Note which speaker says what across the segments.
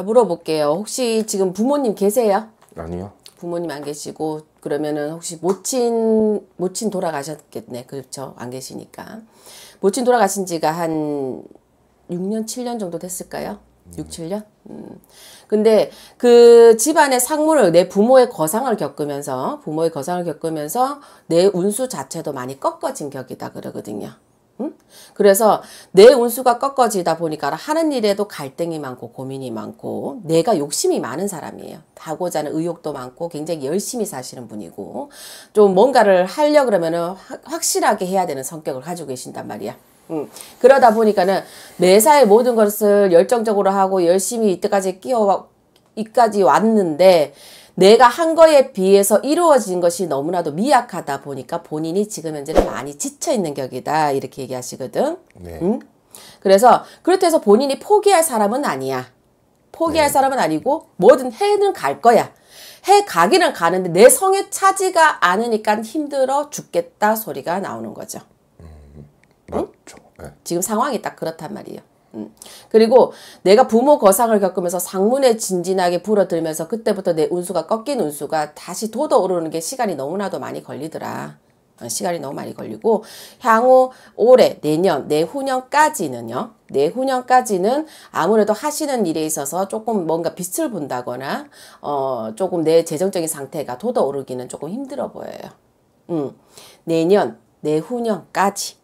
Speaker 1: 자, 물어볼게요. 혹시 지금 부모님 계세요? 아니요. 부모님 안 계시고 그러면은 혹시 모친 모친 돌아가셨겠네. 그렇죠. 안 계시니까. 모친 돌아가신 지가 한 6년, 7년 정도 됐을까요? 6, 음. 7년? 음. 근데 그 집안의 상물을 내 부모의 거상을 겪으면서 부모의 거상을 겪으면서 내 운수 자체도 많이 꺾어진 격이다 그러거든요. 그래서 내 운수가 꺾어지다 보니까 하는 일에도 갈등이 많고 고민이 많고 내가 욕심이 많은 사람이에요. 하고자 하는 의욕도 많고 굉장히 열심히 사시는 분이고 좀 뭔가를 하려 그러면 확실하게 해야 되는 성격을 가지고 계신단 말이야. 음, 그러다 보니까는 매사에 모든 것을 열정적으로 하고 열심히 이때까지 끼어 이까지 왔는데 내가 한 거에 비해서 이루어진 것이 너무나도 미약하다 보니까 본인이 지금 현재는 많이 지쳐 있는 격이다 이렇게 얘기하시거든. 네. 응? 그래서 그렇다 해서 본인이 포기할 사람은 아니야. 포기할 네. 사람은 아니고 뭐든 해는 갈 거야. 해 가기는 가는데 내 성에 차지가 않으니까 힘들어 죽겠다 소리가 나오는 거죠. 음, 맞죠. 응? 네. 지금 상황이 딱 그렇단 말이에요. 음. 그리고 내가 부모 거상을 겪으면서 상문에 진진하게 불어들면서 그때부터 내 운수가 꺾인 운수가 다시 돋아오르는 게 시간이 너무나도 많이 걸리더라. 어, 시간이 너무 많이 걸리고 향후 올해 내년 내후년까지는요 내후년까지는 아무래도 하시는 일에 있어서 조금 뭔가 빛을 본다거나 어 조금 내 재정적인 상태가 돋아오르기는 조금 힘들어 보여요 음 내년 내후년까지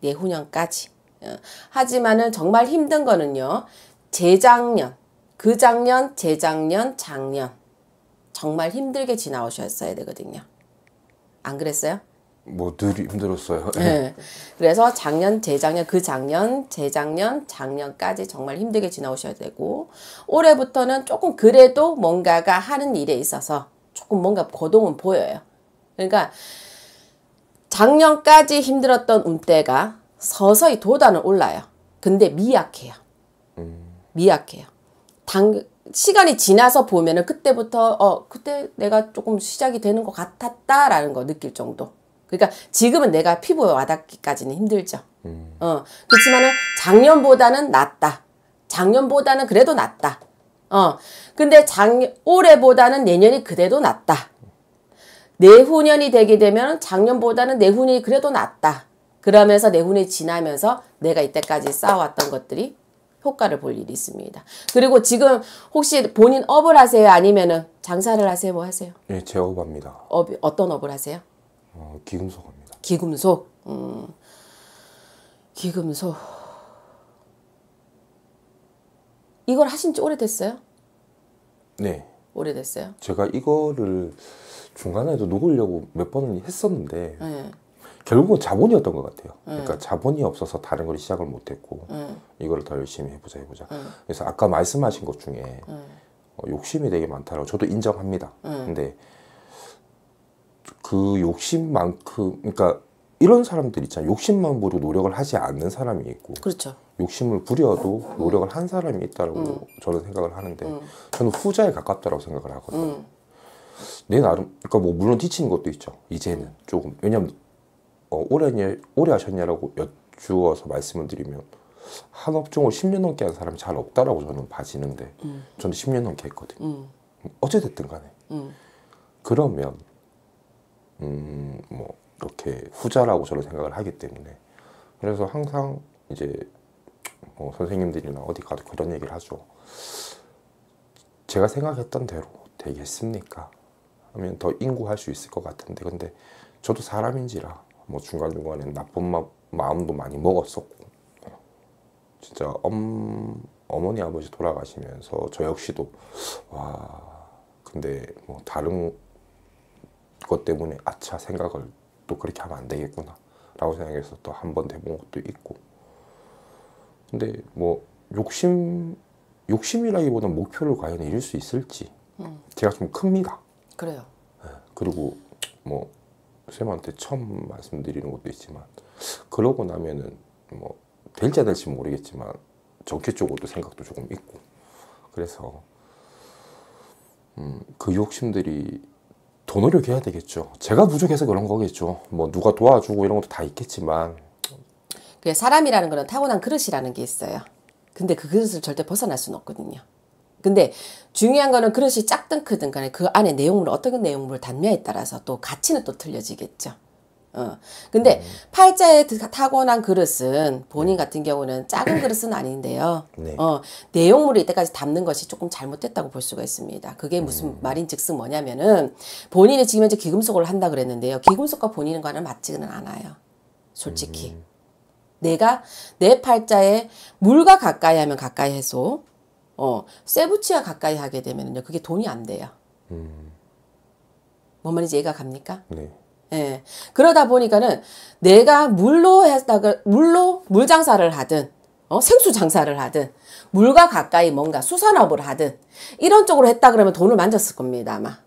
Speaker 1: 내후년까지 예. 하지만은 정말 힘든 거는요. 재작년, 그 작년, 재작년, 작년 정말 힘들게 지나오셨어야 되거든요. 안 그랬어요?
Speaker 2: 뭐늘 힘들었어요. 네.
Speaker 1: 그래서 작년, 재작년, 그 작년, 재작년, 작년까지 정말 힘들게 지나오셔야 되고 올해부터는 조금 그래도 뭔가가 하는 일에 있어서 조금 뭔가 거동은 보여요. 그러니까 작년까지 힘들었던 운때가 서서히 도단은 올라요. 근데 미약해요. 음. 미약해요. 당 시간이 지나서 보면은 그때부터 어 그때 내가 조금 시작이 되는 것 같았다라는 거 느낄 정도. 그러니까 지금은 내가 피부에 와닿기까지는 힘들죠. 음. 어 그렇지만은 작년보다는 낫다. 작년보다는 그래도 낫다. 어 근데 작년 올해보다는 내년이 그래도 낫다. 내후년이 되게 되면 작년보다는 내후년이 그래도 낫다. 그러면서 내 운이 지나면서 내가 이때까지 쌓아왔던 것들이 효과를 볼 일이 있습니다. 그리고 지금 혹시 본인 업을 하세요? 아니면은 장사를 하세요? 뭐 하세요?
Speaker 2: 예, 제 업합니다.
Speaker 1: 업, 어떤 업을 하세요?
Speaker 2: 어, 기금속입니다.
Speaker 1: 기금속? 음, 기금속. 이걸 하신 지 오래됐어요? 네. 오래됐어요?
Speaker 2: 제가 이거를 중간에도 녹으려고 몇 번 했었는데 네. 결국은 자본이었던 것 같아요. 음. 그러니까 자본이 없어서 다른 걸 시작을 못했고 음. 이걸 더 열심히 해보자 해보자. 음. 그래서 아까 말씀하신 것 중에 어, 욕심이 되게 많다라고 저도 인정합니다. 근데 그 욕심만큼 그, 그러니까 이런 사람들 있잖아요. 욕심만 부리고 노력을 하지 않는 사람이 있고 그렇죠. 욕심을 부려도 노력을 한 사람이 있다고 저는 생각을 하는데 저는 후자에 가깝다고 생각을 하거든요. 내 나름 그러니까 뭐 물론 뒤치는 것도 있죠. 이제는 조금 왜냐면 어, 오래, 오래 하셨냐라고 여쭈어서 말씀을 드리면 한 업종을 10년 넘게 한 사람이 잘 없다라고 저는 봐지는데 음. 저는 10년 넘게 했거든요. 음. 어찌됐든 간에. 음. 그러면 음, 뭐 이렇게 후자라고 저는 생각을 하기 때문에 그래서 항상 이제 뭐 선생님들이나 어디 가도 그런 얘기를 하죠. 제가 생각했던 대로 되겠습니까? 하면 더 인구할 수 있을 것 같은데 근데 저도 사람인지라 뭐 중간중간에 나쁜 마, 마음도 많이 먹었었고 진짜 엄, 어머니 아버지 돌아가시면서 저 역시도 와 근데 뭐 다른 것 때문에 아차 생각을 또 그렇게 하면 안 되겠구나 라고 생각해서 또 한번 해본 것도 있고 근데 뭐 욕심 욕심이라기보다 목표를 과연 이룰 수 있을지 음. 제가 좀 큽니다 그래요 예, 그리고 뭐 쌤한테 처음 말씀드리는 것도 있지만 그러고 나면은 뭐 될지 안 될지 모르겠지만 적치 쪽으로도 생각도 조금 있고 그래서 음, 그 욕심들이 더 노력해야 되겠죠. 제가 부족해서 그런 거겠죠. 뭐 누가 도와주고 이런 것도 다 있겠지만
Speaker 1: 그 사람이라는 거는 타고난 그릇이라는 게 있어요. 근데 그 그릇을 절대 벗어날 수는 없거든요. 근데 중요한 거는 그릇이 작든 크든 간에 그 안에 내용물 어떻게 내용물을 담냐에 따라서 또 가치는 또 틀려지겠죠. 어. 근데 음. 팔자에 타고난 그릇은 본인 네. 같은 경우는 작은 그릇은 아닌데요. 네. 어, 내용물을 이때까지 담는 것이 조금 잘못됐다고 볼 수가 있습니다. 그게 무슨 음. 말인즉슨 뭐냐면은 본인이 지금 현재 기금속을 한다 그랬는데요. 기금속과 본인과는 맞지는 않아요. 솔직히. 음. 내가 내 팔자에 물과 가까이 하면 가까이 해서 어, 세부치와 가까이 하게 되면요 그게 돈이 안 돼요. 음. 뭔 말인지 이해가 갑니까? 네. 예. 그러다 보니까는 내가 물로 했다가 그, 물로 물 장사를 하든 어, 생수 장사를 하든 물과 가까이 뭔가 수산업을 하든 이런 쪽으로 했다 그러면 돈을 만졌을 겁니다 아마.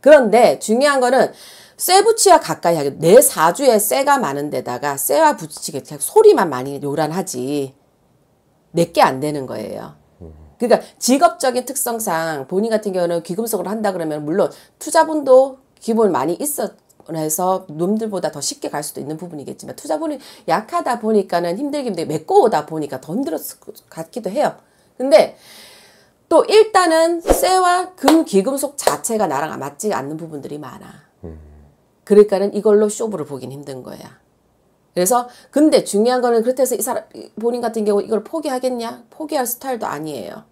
Speaker 1: 그런데 중요한 거는 쇠부치와 가까이 하게 내 사주에 쇠가 많은 데다가 쇠와 부치게 소리만 많이 요란하지 내게 안 되는 거예요. 그러니까 직업적인 특성상 본인 같은 경우는 귀금속을 한다 그러면 물론 투자분도 기본 많이 있었 서 놈들보다 더 쉽게 갈 수도 있는 부분이겠지만 투자분이 약하다 보니까는 힘들게 힘들게 메꿔 오다 보니까 더 힘들었을 것 같기도 해요. 근데 또 일단은 쇠와 금, 기금속 자체가 나랑 맞지 않는 부분들이 많아. 음. 그러니까는 이걸로 쇼부를 보긴 힘든 거야. 그래서 근데 중요한 거는 그렇다 해서 이 사람 본인 같은 경우 이걸 포기하겠냐? 포기할 스타일도 아니에요.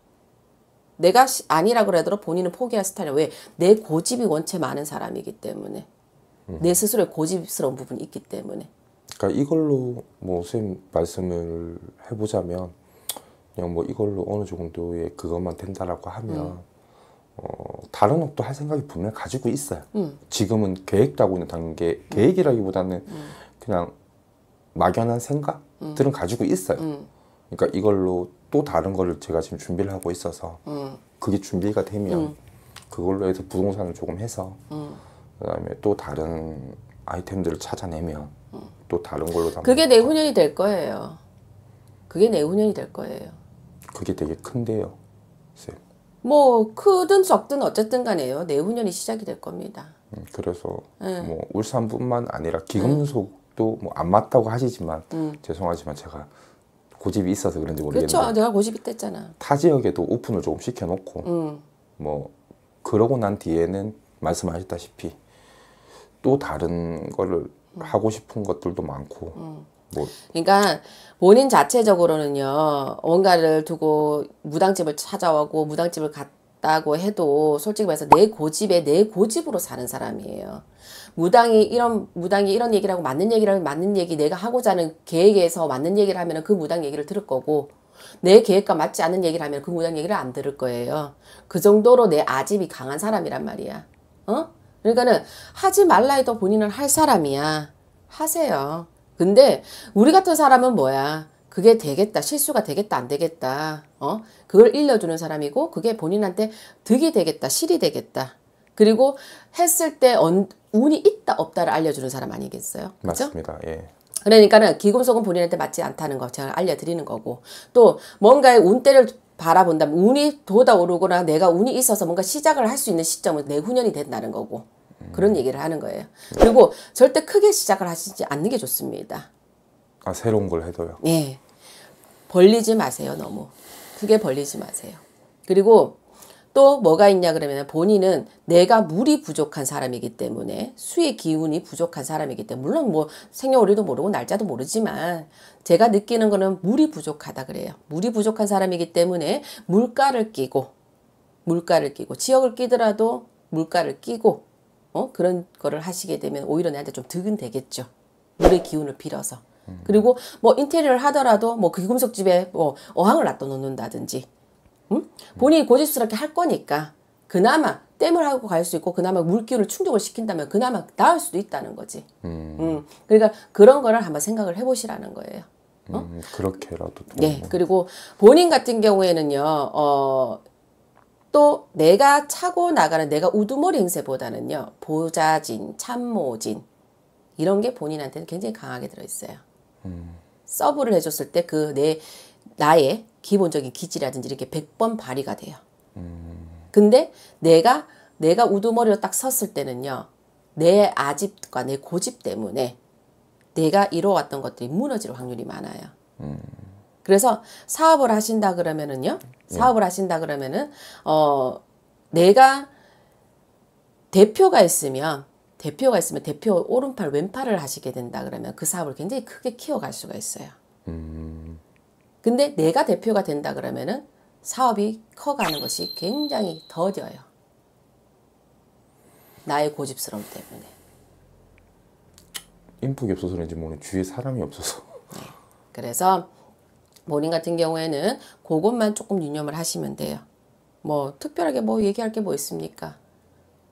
Speaker 1: 내가 아니라 고그라도 본인은 포기할 스타일이야. 왜? 내 고집이 원체 많은 사람이기 때문에. 음. 내 스스로의 고집스러운 부분이 있기 때문에.
Speaker 2: 그러니까 이걸로 뭐 선생님 말씀을 해보자면 그냥 뭐 이걸로 어느 정도의 그것만 된다라고 하면 음. 어, 다른 업도 할 생각이 분명히 가지고 있어요. 음. 지금은 계획 따고 있는 단계, 계획이라기보다는 음. 그냥 막연한 생각들은 음. 가지고 있어요. 음. 그러니까 이걸로 또 다른 거를 제가 지금 준비를 하고 있어서 음. 그게 준비가 되면 그걸로 해서 부동산을 조금 해서 그다음에 또 다른 아이템들을 찾아내면 또 다른 걸로 그게
Speaker 1: 내후년이 될 거예요. 그게 내후년이 될 거예요.
Speaker 2: 그게 되게 큰데요, 쌤.
Speaker 1: 뭐 크든 적든 어쨌든 간에요. 내후년이 시작이 될 겁니다.
Speaker 2: 음, 그래서 네. 뭐 울산뿐만 아니라 기금속 네. 또뭐안 맞다고 하시지만 음. 죄송하지만 제가 고집이 있어서 그런지 모르겠는데 그렇죠 아,
Speaker 1: 내가 고집이 뗐잖아
Speaker 2: 타 지역에도 오픈을 조금 시켜놓고 음. 뭐 그러고 난 뒤에는 말씀하셨다시피 또 다른 거를 음. 하고 싶은 것들도 많고 음. 뭐.
Speaker 1: 그러니까 본인 자체적으로는요 뭔가를 두고 무당집을 찾아오고 무당집을 갔다고 해도 솔직히 말해서 내 고집에 내 고집으로 사는 사람이에요 무당이 이런 무당이 이런 얘기를 하고 맞는 얘기라면 맞는 얘기 내가 하고자 하는 계획에서 맞는 얘기를 하면 그 무당 얘기를 들을 거고 내 계획과 맞지 않은 얘기를 하면 그 무당 얘기를 안 들을 거예요. 그 정도로 내 아집이 강한 사람이란 말이야. 어? 그러니까는 하지 말라 해도 본인은 할 사람이야. 하세요. 근데 우리 같은 사람은 뭐야? 그게 되겠다. 실수가 되겠다. 안 되겠다. 어? 그걸 일러주는 사람이고 그게 본인한테 득이 되겠다. 실이 되겠다. 그리고 했을 때 운이 있다 없다를 알려주는 사람 아니겠어요? 그렇
Speaker 2: 맞습니다. 예.
Speaker 1: 그러니까는 기금속은 본인한테 맞지 않다는 거 제가 알려드리는 거고 또 뭔가의 운대를 바라본다면 운이 돋아오르거나 내가 운이 있어서 뭔가 시작을 할 수 있는 시점은 내후년이 된다는 거고 음. 그런 얘기를 하는 거예요. 네. 그리고 절대 크게 시작을 하시지 않는 게 좋습니다.
Speaker 2: 아 새로운 걸 해도요?
Speaker 1: 예. 벌리지 마세요 너무. 크게 벌리지 마세요. 그리고 또 뭐가 있냐 그러면 본인은 내가 물이 부족한 사람이기 때문에 수의 기운이 부족한 사람이기 때문에 물론 뭐 생년월일도 모르고 날짜도 모르지만 제가 느끼는 거는 물이 부족하다 그래요. 물이 부족한 사람이기 때문에 물가를 끼고 물가를 끼고 지역을 끼더라도 물가를 끼고 어? 그런 거를 하시게 되면 오히려 나한테 좀 득은 되겠죠. 물의 기운을 빌어서. 음. 그리고 뭐 인테리어를 하더라도 뭐 귀금속 집에 뭐 어항을 놔둬 놓는다든지 본인이 고집스럽게 할 거니까 그나마 땜을 하고 갈 수 있고 그나마 물기를 충족을 시킨다면 그나마 나을 수도 있다는 거지. 음. 음. 그러니까 그런 거를 한번 생각을 해보시라는 거예요.
Speaker 2: 어? 음, 그렇게라도. 네.
Speaker 1: 그리고 본인 같은 경우에는요. 어, 또 내가 차고 나가는 내가 우두머리 행세보다는요. 보자진, 참모진 이런 게 본인한테는 굉장히 강하게 들어있어요. 음. 서브를 해줬을 때그내 나의 기본적인 기질이라든지 이렇게 백 번 발휘가 돼요. 근데 내가 내가 우두머리로 딱 섰을 때는요. 내 아집과 내 고집 때문에 내가 이뤄왔던 것들이 무너질 확률이 많아요. 그래서 사업을 하신다 그러면은요. 네. 사업을 하신다 그러면은 어 내가 대표가 있으면 대표가 있으면 대표 오른팔 왼팔을 하시게 된다 그러면 그 사업을 굉장히 크게 키워갈 수가 있어요. 음. 근데 내가 대표가 된다 그러면은 사업이 커가는 것이 굉장히 더뎌요. 나의 고집스러움 때문에.
Speaker 2: 인풋이 없어서 그런지 모르는 주위에 사람이 없어서. 네.
Speaker 1: 그래서 본인 같은 경우에는 그것만 조금 유념을 하시면 돼요. 뭐 특별하게 뭐 얘기할 게 뭐 있습니까?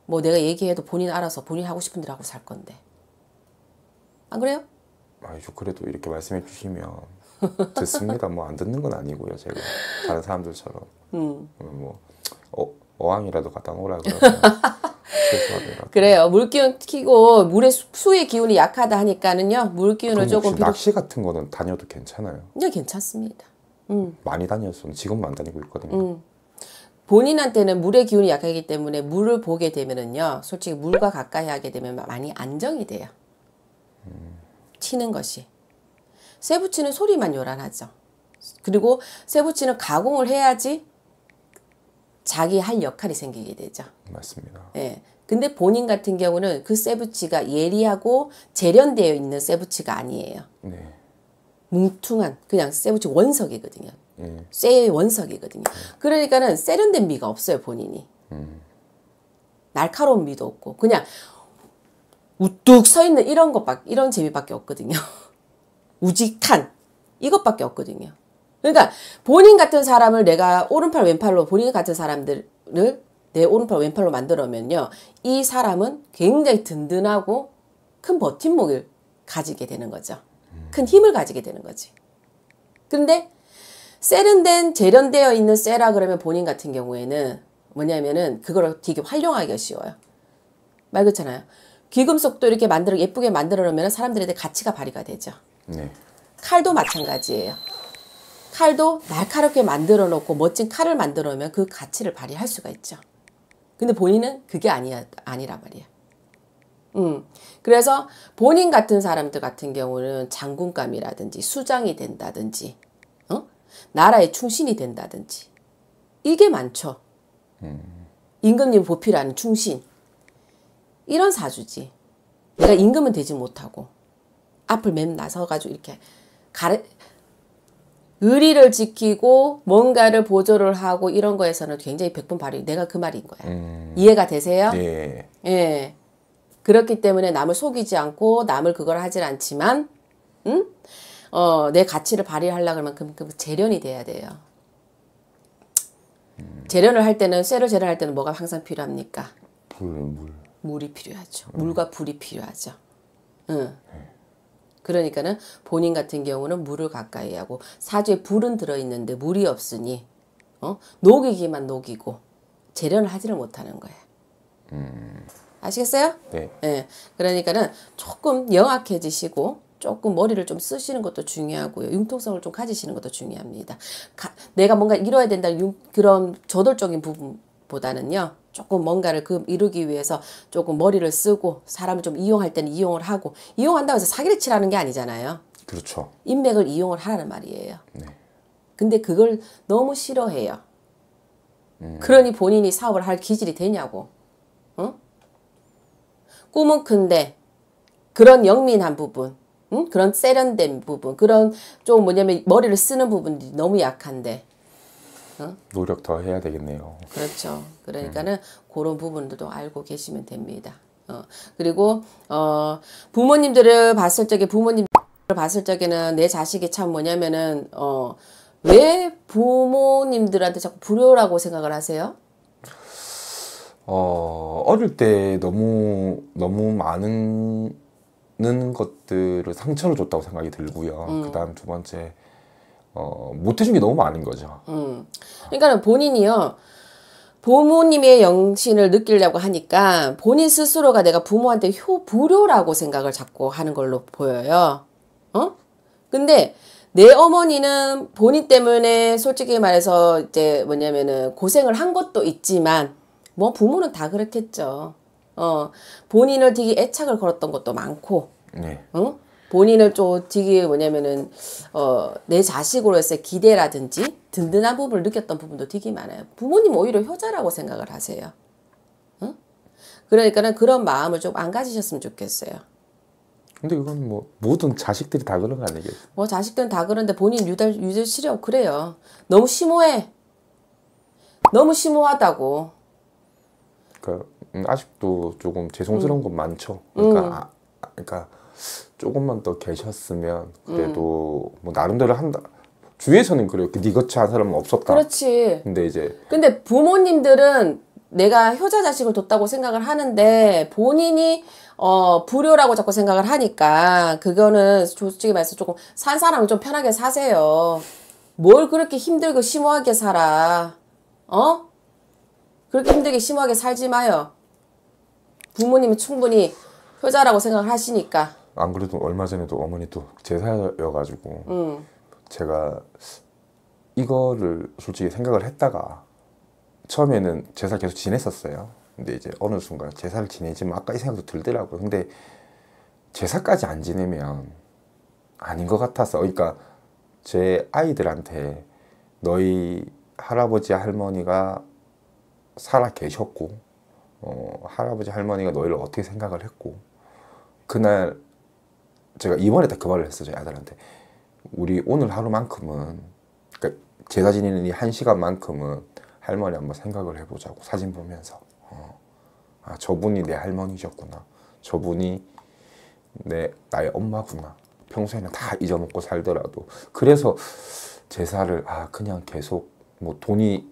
Speaker 1: 뭐 내가 얘기해도 본인 알아서 본인 하고 싶은 대로 하고 살 건데. 안 그래요?
Speaker 2: 아저 그래도 이렇게 말씀해 주시면 듣습니다. 뭐 안 듣는 건 아니고요. 제가 다른 사람들처럼 음. 어, 뭐 어, 어항이라도 갖다 놓으라 그러면
Speaker 1: 그래요. 물 기운 키고 물의 수, 의 기운이 약하다 하니까는요. 물 기운을 조금 비록...
Speaker 2: 낚시 같은 거는 다녀도 괜찮아요.
Speaker 1: 네, 괜찮습니다. 음.
Speaker 2: 많이 다녔어요. 지금만 다니고 있거든요.
Speaker 1: 음. 본인한테는 물의 기운이 약하기 때문에 물을 보게 되면은요. 솔직히 물과 가까이 하게 되면 많이 안정이 돼요. 치는 음. 것이. 세부치는 소리만 요란하죠. 그리고 세부치는 가공을 해야지 자기 할 역할이 생기게 되죠. 맞습니다. 예. 근데 본인 같은 경우는 그 세부치가 예리하고 재련되어 있는 세부치가 아니에요. 네. 뭉퉁한 그냥 세부치 원석이거든요. 네. 쇠의 원석이거든요. 네. 그러니까는 세련된 미가 없어요 본인이. 음. 날카로운 미도 없고 그냥 우뚝 서 있는 이런 것밖 이런 재미밖에 없거든요. 우직한 이것밖에 없거든요. 그러니까 본인 같은 사람을 내가 오른팔 왼팔로 본인 같은 사람들을 내 오른팔 왼팔로 만들어면요. 이 사람은 굉장히 든든하고 큰 버팀목을 가지게 되는 거죠. 음. 큰 힘을 가지게 되는 거지. 근데 세련된 재련되어 있는 세라 그러면 본인 같은 경우에는 뭐냐면은 그걸 되게 활용하기가 쉬워요. 말 그렇잖아요. 귀금속도 이렇게 만들어 예쁘게 만들어 놓으면 사람들에 대 가치가 발휘가 되죠. 네. 칼도 마찬가지예요. 칼도 날카롭게 만들어 놓고 멋진 칼을 만들어 놓으면 그 가치를 발휘할 수가 있죠. 근데 본인은 그게 아니야, 아니라 말이야. 음. 그래서 본인 같은 사람들 같은 경우는 장군감이라든지 수장이 된다든지, 어? 나라에 충신이 된다든지. 이게 많죠. 음. 임금님 보필하는 충신. 이런 사주지. 내가 임금은 되지 못하고. 앞을 맨 나서가지고 이렇게 가르, 의리를 지키고 뭔가를 보조를 하고 이런 거에서는 굉장히 백분 발휘. 내가 그 말인 거야. 음. 이해가 되세요? 예. 예. 그렇기 때문에 남을 속이지 않고 남을 그걸 하질 않지만, 응? 음? 어, 내 가치를 발휘하려고 하면 그만큼 그 재련이 돼야 돼요. 재련을 할 때는 쇠로 재련할 때는 뭐가 항상 필요합니까?
Speaker 2: 불, 물.
Speaker 1: 물이 필요하죠. 음. 물과 불이 필요하죠. 응. 네. 그러니까는 본인 같은 경우는 물을 가까이 하고 사주에 불은 들어있는데 물이 없으니 어? 녹이기만 녹이고 재련을 하지를 못하는 거예요. 음... 아시겠어요? 네. 네. 그러니까는 조금 영악해지시고 조금 머리를 좀 쓰시는 것도 중요하고요. 융통성을 좀 가지시는 것도 중요합니다. 가, 내가 뭔가 이뤄야 된다 그런 저돌적인 부분 보다는요. 조금 뭔가를 그 이루기 위해서 조금 머리를 쓰고 사람을 좀 이용할 때는 이용을 하고 이용한다고 해서 사기를 치라는 게 아니잖아요. 그렇죠. 인맥을 이용을 하라는 말이에요. 네. 근데 그걸 너무 싫어해요. 음. 그러니 본인이 사업을 할 기질이 되냐고. 응? 꿈은 큰데 그런 영민한 부분, 응? 그런 세련된 부분, 그런 좀 뭐냐면 머리를 쓰는 부분이 너무 약한데 어?
Speaker 2: 노력 더 해야 되겠네요.
Speaker 1: 그렇죠. 그러니까는 음. 그런 부분들도 알고 계시면 됩니다. 어, 그리고 어, 부모님들을 봤을 적에 부모님을 봤을 적에는 내 자식이 참 뭐냐면은 어, 왜 부모님들한테 자꾸 불효라고 생각을 하세요?
Speaker 2: 어, 어릴 때 너무 너무 많은 것들을 상처를 줬다고 생각이 들고요. 음. 그다음 두 번째 어, 못 해준 게 너무 많은 거죠.
Speaker 1: 음. 그러니까 본인이요. 부모님의 영신을 느끼려고 하니까 본인 스스로가 내가 부모한테 효, 불효라고 생각을 자꾸 하는 걸로 보여요. 어? 근데 내 어머니는 본인 때문에 솔직히 말해서 이제 뭐냐면은 고생을 한 것도 있지만 뭐 부모는 다 그렇겠죠. 어, 본인을 되게 애착을 걸었던 것도 많고. 네. 응? 본인을 좀 되게 뭐냐면은 어, 내 자식으로서의 기대라든지 든든한 부분을 느꼈던 부분도 되게 많아요. 부모님 오히려 효자라고 생각을 하세요. 응? 그러니까는 그런 마음을 좀 안 가지셨으면 좋겠어요.
Speaker 2: 근데 이건 뭐 모든 자식들이 다 그런 거아니겠요뭐
Speaker 1: 자식들은 다 그런데 본인 유달 유절실력 그래요. 너무 심오해. 너무 심오하다고.
Speaker 2: 그 아직도 조금 죄송스러운 음. 많죠. 그러니까 음. 아, 아 그러니까 조금만 더 계셨으면 그래도 음. 뭐 나름대로 한다. 주위에서는 그래요. 니거치 한 사람은 없었다. 그렇지. 근데 이제
Speaker 1: 근데 부모님들은 내가 효자 자식을 뒀다고 생각을 하는데 본인이 어 불효라고 자꾸 생각을 하니까 그거는 솔직히 말해서 조금 산사람좀 편하게 사세요. 뭘 그렇게 힘들고 심오하게 살아. 어? 그렇게 힘들게 심오하게 살지 마요. 부모님이 충분히 효자라고 생각을 하시니까.
Speaker 2: 안 그래도 얼마 전에도 어머니 또 제사여가지고 음. 제가 이거를 솔직히 생각을 했다가 처음에는 제사 계속 지냈었어요. 근데 이제 어느 순간 제사를 지내지만 아까 이 생각도 들더라고요. 근데 제사까지 안 지내면 아닌 것 같아서 그러니까 제 아이들한테 너희 할아버지 할머니가 살아 계셨고 어, 할아버지 할머니가 너희를 어떻게 생각을 했고 그날 제가 이번에 딱그 말을 했어요. 제 아들한테. 우리 오늘 하루만큼은 그러니까 제사 지내는 이 한 시간만큼은 할머니 한번 생각을 해보자고 사진 보면서 어. 아 저분이 내 할머니셨구나 저분이 내 나의 엄마구나 평소에는 다 잊어먹고 살더라도 그래서 제사를 아 그냥 계속 뭐 돈이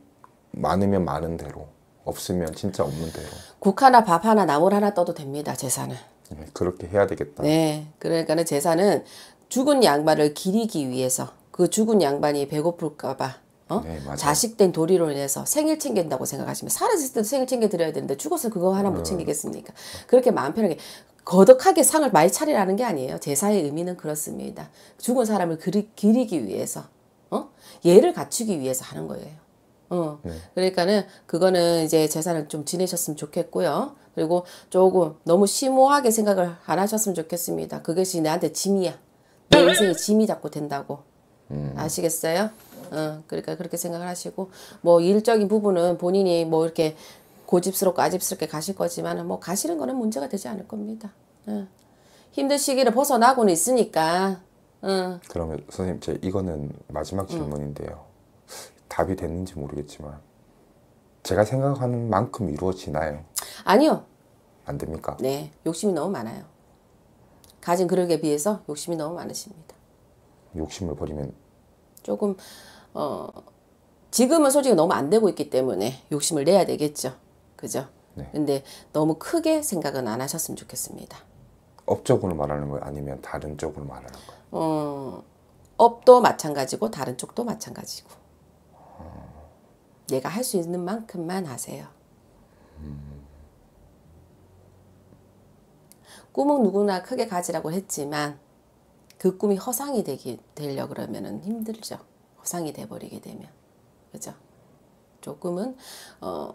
Speaker 2: 많으면 많은 대로 없으면 진짜 없는 대로
Speaker 1: 국 하나 밥 하나 나물 하나 떠도 됩니다 제사는
Speaker 2: 네, 그렇게 해야 되겠다.
Speaker 1: 네, 그러니까 제사는 죽은 양반을 기리기 위해서 그 죽은 양반이 배고플까봐 어? 네, 자식된 도리로 인해서 생일 챙긴다고 생각하시면 살아있을 때도 생일 챙겨 드려야 되는데 죽었을 그거 하나 못 어. 챙기겠습니까? 그렇게 마음 편하게 거덕하게 상을 많이 차리라는 게 아니에요. 제사의 의미는 그렇습니다. 죽은 사람을 기리기 위해서 어? 예를 갖추기 위해서 하는 거예요. 어. 네. 그러니까는 그거는 이제 재산을 좀 지내셨으면 좋겠고요. 그리고 조금 너무 심오하게 생각을 안 하셨으면 좋겠습니다. 그것이 나한테 짐이야. 내 음. 인생에 짐이 자꾸 된다고. 음. 아시겠어요? 어, 그러니까 그렇게 생각을 하시고 뭐 일적인 부분은 본인이 뭐 이렇게 고집스럽고 아집스럽게 가실 거지만 뭐 가시는 거는 문제가 되지 않을 겁니다. 어. 힘든 시기를 벗어나고는 있으니까. 어.
Speaker 2: 그러면 선생님 제 이거는 마지막 음. 질문인데요. 답이 됐는지 모르겠지만 제가 생각하는 만큼 이루어지나요? 아니요. 안 됩니까? 네.
Speaker 1: 욕심이 너무 많아요. 가진 그릇에 비해서 욕심이 너무 많으십니다.
Speaker 2: 욕심을 버리면
Speaker 1: 조금 어 지금은 솔직히 너무 안 되고 있기 때문에 욕심을 내야 되겠죠. 그죠? 네. 근데 너무 크게 생각은 안 하셨으면 좋겠습니다.
Speaker 2: 업적으로 말하는 거 아니면 다른 쪽으로 말하는 거
Speaker 1: 어, 업도 마찬가지고 다른 쪽도 마찬가지고. 얘가할수 있는 만큼만 하세요. 꿈은 누구나 크게 가지라고 했지만 그 꿈이 허상이 되기 되려 그러면 힘들죠. 허상이 돼버리게 되면 그죠? 조금은 어,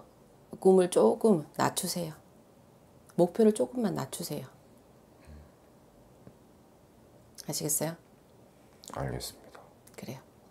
Speaker 1: 꿈을 조금 낮추세요. 목표를 조금만 낮추세요. 아시겠어요?
Speaker 2: 알겠습니다.
Speaker 1: 그래요.